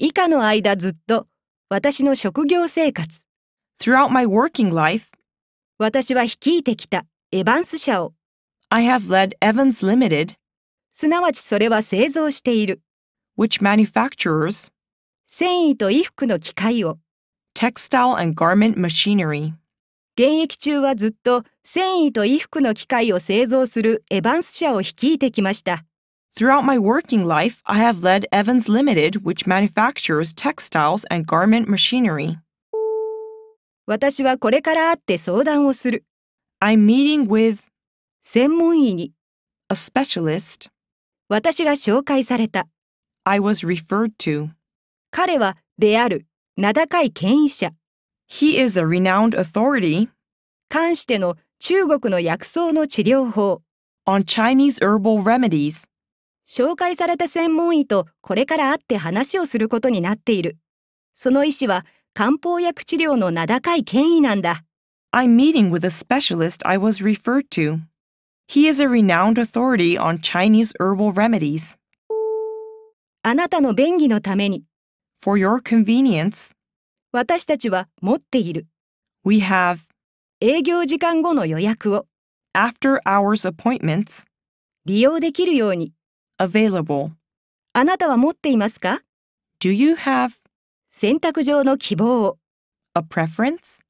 以下の間ずっと私の職業生活 Throughout my working life 私は率いてきたエヴァンス社を I have led Evans Limited すなわちそれは製造している which manufactures r 繊維と衣服の機械を textile and garment machinery 現役中はずっと繊維と衣服の機械を製造するエヴァンス社を率いてきました Throughout my working life, I have led Evans Limited, which manufactures textiles and garment machinery. 私はこれから会って相談をする。I'm meeting with 専門医に a specialist. 私が紹介された。I was referred to. 彼はである名高い権威者。He is a renowned authority. 関しての中国の薬草の治療法。On Chinese herbal remedies. 紹介された専門医とこれから会って話をすることになっている。その医師は漢方薬治療の名高い権威なんだ。I'm meeting with a specialist I was referred to. He is a renowned authority on Chinese herbal remedies. あなたの便宜のために。For your convenience. 私たちは持っている。We have 営業時間後の予約を。After hours appointments. 利用できるように。available? あなたは持っていますか Do you have 選択上の希望 a preference?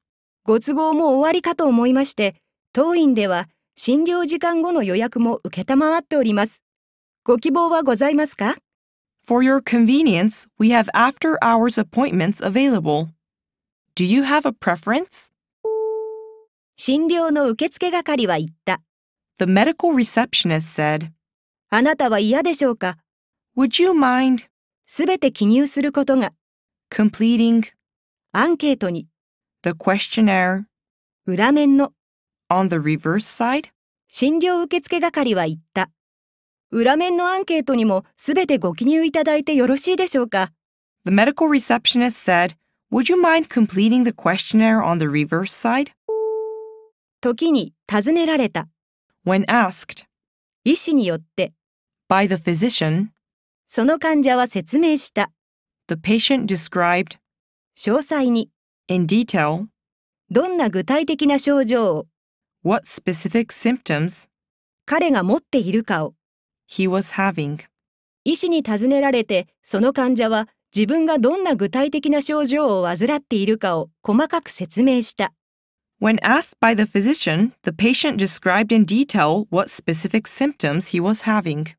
ご都合も終わりかと思いまして、当院では診療時間後の予約も承っております。ご希望はございますか For your convenience, we have after hours appointments available. Do you have a preference? 診療の受付係は言った。The medical receptionist said, あなたは嫌でしょうか Would you mind? すべて記入することが completing アンケートに the questionnaire 裏面の on the reverse side 診療受付係は言った裏面のアンケートにもすべてご記入いただいてよろしいでしょうか The medical receptionist said, Would you mind completing the questionnaire on the reverse side? 時に尋ねられた When asked, 医師によって by the physician その患者は説明した the patient described 詳細に in detail どんな具体的な症状を what specific symptoms 彼が持っているかを he was having 医師に尋ねられてその患者は自分がどんな具体的な症状を患っているかを細かく説明した When asked by the physician, the patient described in detail what specific symptoms he was having.